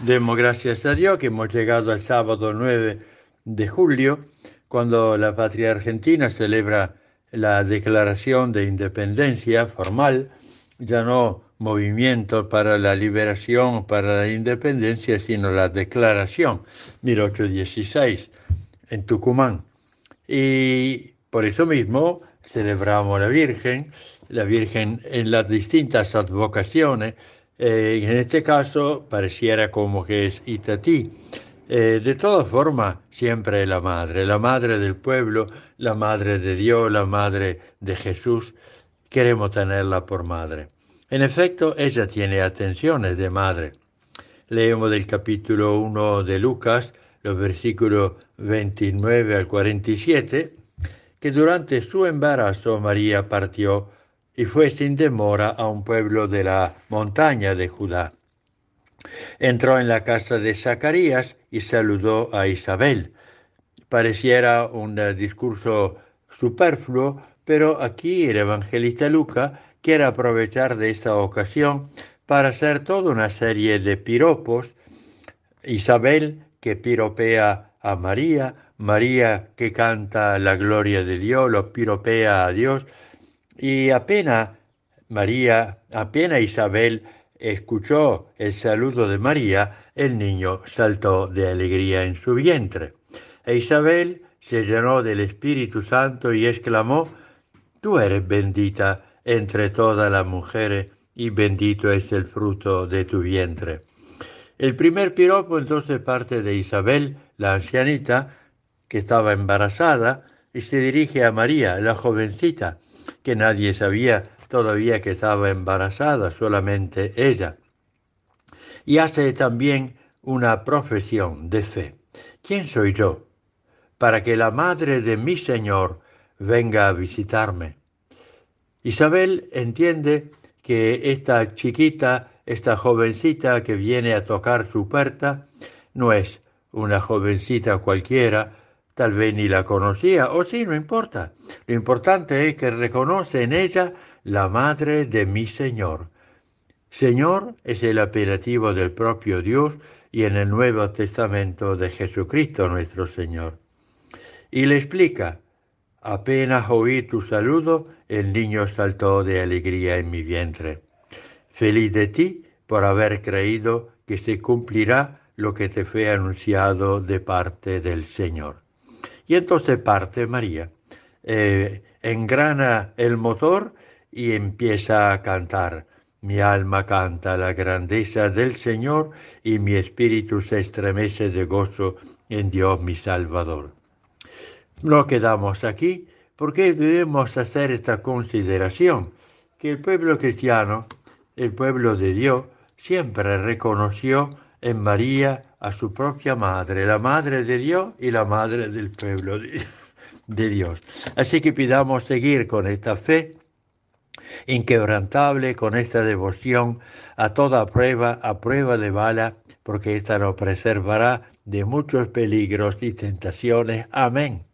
Demos gracias a Dios que hemos llegado al sábado 9 de julio, cuando la patria argentina celebra la declaración de independencia formal, ya no movimiento para la liberación, para la independencia, sino la declaración 1816 en Tucumán. Y por eso mismo celebramos la Virgen, la Virgen en las distintas advocaciones, eh, en este caso pareciera como que es Itatí. Eh, de todas formas, siempre la madre, la madre del pueblo, la madre de Dios, la madre de Jesús, queremos tenerla por madre. En efecto, ella tiene atenciones de madre. Leemos del capítulo 1 de Lucas, los versículos 29 al 47, que durante su embarazo María partió y fue sin demora a un pueblo de la montaña de Judá. Entró en la casa de Zacarías y saludó a Isabel. Pareciera un eh, discurso superfluo, pero aquí el evangelista Luca quiere aprovechar de esta ocasión para hacer toda una serie de piropos. Isabel que piropea a María, María que canta la gloria de Dios, lo piropea a Dios, y apenas María, apenas Isabel escuchó el saludo de María, el niño saltó de alegría en su vientre. E Isabel se llenó del Espíritu Santo y exclamó, Tú eres bendita entre todas las mujeres y bendito es el fruto de tu vientre. El primer piropo entonces parte de Isabel, la ancianita, que estaba embarazada, y se dirige a María, la jovencita, que nadie sabía todavía que estaba embarazada, solamente ella. Y hace también una profesión de fe. ¿Quién soy yo para que la madre de mi Señor venga a visitarme? Isabel entiende que esta chiquita, esta jovencita que viene a tocar su puerta, no es una jovencita cualquiera, tal vez ni la conocía, o sí, no importa. Lo importante es que reconoce en ella la madre de mi Señor. Señor es el apelativo del propio Dios y en el Nuevo Testamento de Jesucristo nuestro Señor. Y le explica, apenas oí tu saludo, el niño saltó de alegría en mi vientre. Feliz de ti por haber creído que se cumplirá lo que te fue anunciado de parte del Señor. Y entonces parte María, eh, engrana el motor y empieza a cantar. Mi alma canta la grandeza del Señor y mi espíritu se estremece de gozo en Dios mi Salvador. No quedamos aquí porque debemos hacer esta consideración, que el pueblo cristiano, el pueblo de Dios, siempre reconoció en María a su propia madre, la madre de Dios y la madre del pueblo de Dios. Así que pidamos seguir con esta fe inquebrantable, con esta devoción a toda prueba, a prueba de bala, porque esta nos preservará de muchos peligros y tentaciones. Amén.